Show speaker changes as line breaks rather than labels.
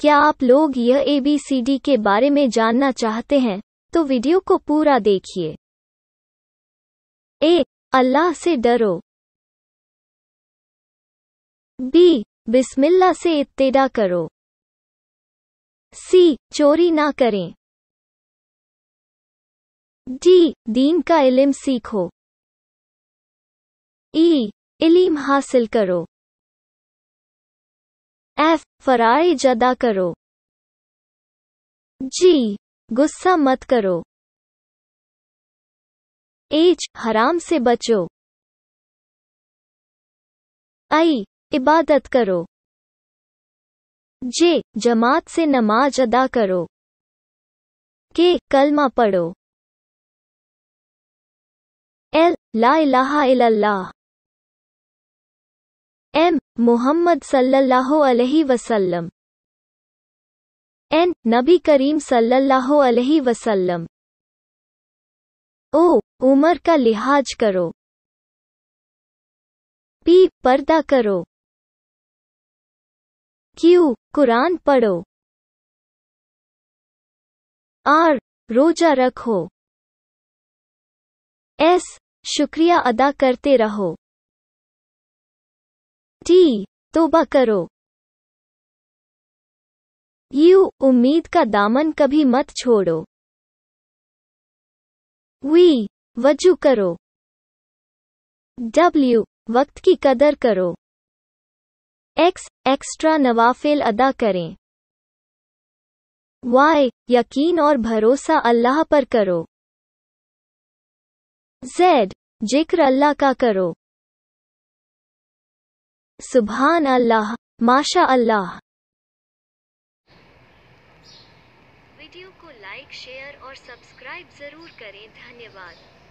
क्या आप लोग यह सी डी के बारे में जानना चाहते हैं तो वीडियो को पूरा देखिए ए अल्लाह से डरो बी बिस्मिल्ला से इत्तेदा करो सी चोरी ना करें डी दीन का इलम सीखो ई इलीम हासिल करो एफ फराइज अदा करो जी गुस्सा मत करो एच हराम से बचो आई इबादत करो जे जमात से नमाज अदा करो के कलमा पढ़ो एल ला इलाहा इल्लल्लाह मोहम्मद सल्लल्लाहु अलैहि वसल्लम एन नबी करीम सल्लल्लाहु अलैहि वसल्लम ओ उमर का लिहाज करो पी पर्दा करो क्यू कुरान पढ़ो आर रोजा रखो एस शुक्रिया अदा करते रहो टी तोबा करो यू उम्मीद का दामन कभी मत छोड़ो वी वजू करो डब्ल्यू वक्त की कदर करो एक्स एक्स्ट्रा नवाफिल अदा करें वाई यकीन और भरोसा अल्लाह पर करो जेड जिक्र अल्लाह का करो सुबहान अल्लाह माशा अल्लाह वीडियो को लाइक शेयर और सब्सक्राइब जरूर करें धन्यवाद